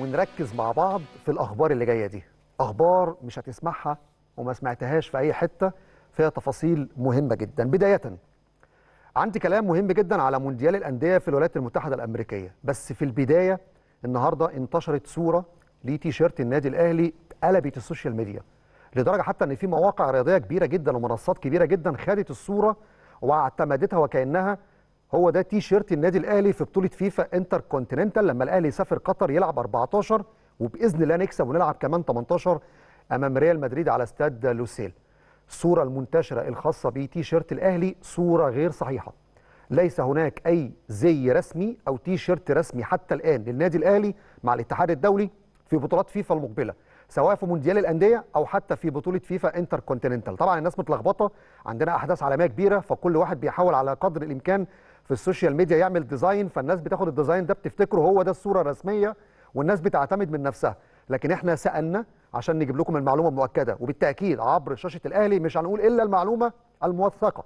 ونركز مع بعض في الاخبار اللي جايه دي اخبار مش هتسمعها وما سمعتهاش في اي حته فيها تفاصيل مهمه جدا بدايه عندي كلام مهم جدا على مونديال الانديه في الولايات المتحده الامريكيه بس في البدايه النهارده انتشرت صوره لتيشيرت النادي الاهلي اتقلبت السوشيال ميديا لدرجه حتى ان في مواقع رياضيه كبيره جدا ومنصات كبيره جدا خدت الصوره واعتمدتها وكانها هو ده تي شيرت النادي الاهلي في بطوله فيفا انتر كونتيننتال لما الاهلي يسافر قطر يلعب 14 وباذن الله نكسب ونلعب كمان 18 امام ريال مدريد على استاد لوسيل الصوره المنتشره الخاصه بتي شيرت الاهلي صوره غير صحيحه ليس هناك اي زي رسمي او تي شيرت رسمي حتى الان للنادي الاهلي مع الاتحاد الدولي في بطولات فيفا المقبله سواء في مونديال الانديه او حتى في بطوله فيفا انتر كونتيننتال طبعا الناس متلخبطه عندنا احداث عالميه كبيره فكل واحد بيحاول على قدر الامكان في السوشيال ميديا يعمل ديزاين فالناس بتاخد الديزاين ده بتفتكره هو ده الصوره الرسميه والناس بتعتمد من نفسها لكن احنا سالنا عشان نجيب لكم المعلومه المؤكده وبالتاكيد عبر شاشه الاهلي مش هنقول الا المعلومه الموثقه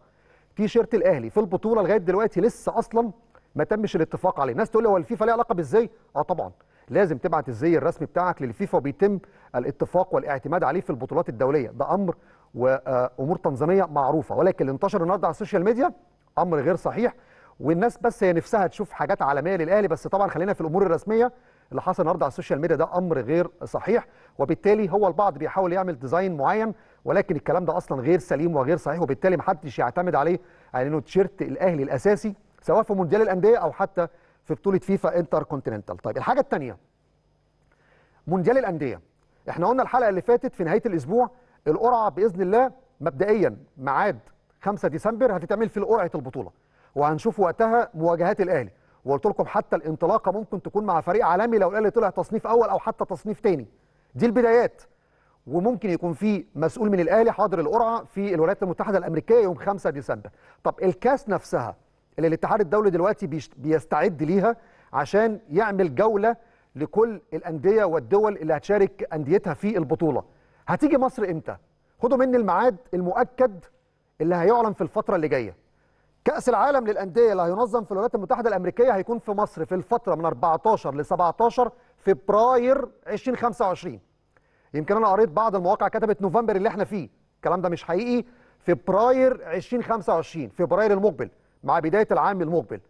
تيشيرت شيرت الاهلي في البطوله لغايه دلوقتي لسه اصلا ما تمش الاتفاق عليه الناس تقول لي هو الفيفا ليه علاقه بالزي اه طبعا لازم تبعت الزي الرسمي بتاعك للفيفا وبيتم الاتفاق والاعتماد عليه في البطولات الدوليه ده امر وامور تنظيميه معروفه ولكن اللي انتشر النهارده على السوشيال ميديا امر غير صحيح والناس بس هي نفسها تشوف حاجات عالميه للاهلي بس طبعا خلينا في الامور الرسميه اللي حصل النهارده على السوشيال ميديا ده امر غير صحيح وبالتالي هو البعض بيحاول يعمل ديزاين معين ولكن الكلام ده اصلا غير سليم وغير صحيح وبالتالي محدش يعتمد عليه على انه تيشيرت الاهلي الاساسي سواء في مونديال الانديه او حتى في بطوله فيفا انتر كونتيننتال طيب الحاجه الثانيه مونديال الانديه احنا قلنا الحلقه اللي فاتت في نهايه الاسبوع القرعه باذن الله مبدئيا ميعاد 5 ديسمبر هتتعمل في قرعه البطوله وهنشوف وقتها مواجهات الاهلي وقلت لكم حتى الانطلاقه ممكن تكون مع فريق عالمي لو الاهلي طلع تصنيف اول او حتى تصنيف تاني دي البدايات وممكن يكون في مسؤول من الاهلي حاضر القرعه في الولايات المتحده الامريكيه يوم 5 ديسمبر طب الكاس نفسها اللي الاتحاد الدولي دلوقتي بيستعد ليها عشان يعمل جوله لكل الانديه والدول اللي هتشارك انديتها في البطوله هتيجي مصر امتى خدوا مني الميعاد المؤكد اللي هيعلن في الفتره اللي جايه كأس العالم للأندية اللي هينظم في الولايات المتحدة الأمريكية هيكون في مصر في الفترة من 14 ل 17 فبراير 2025 يمكن أنا قريت بعض المواقع كتبت نوفمبر اللي احنا فيه الكلام ده مش حقيقي فبراير 2025 فبراير المقبل مع بداية العام المقبل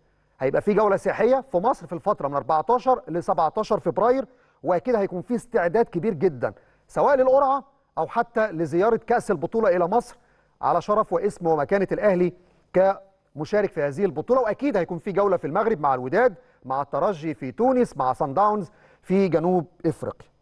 هيبقى في جولة سياحية في مصر في الفترة من 14 ل 17 فبراير وأكيد هيكون في استعداد كبير جدا سواء للقرعة أو حتى لزيارة كأس البطولة إلى مصر على شرف واسم ومكانة الأهلي ك مشارك في هذه البطوله واكيد هيكون في جوله في المغرب مع الوداد مع الترجي في تونس مع سان داونز في جنوب افريقيا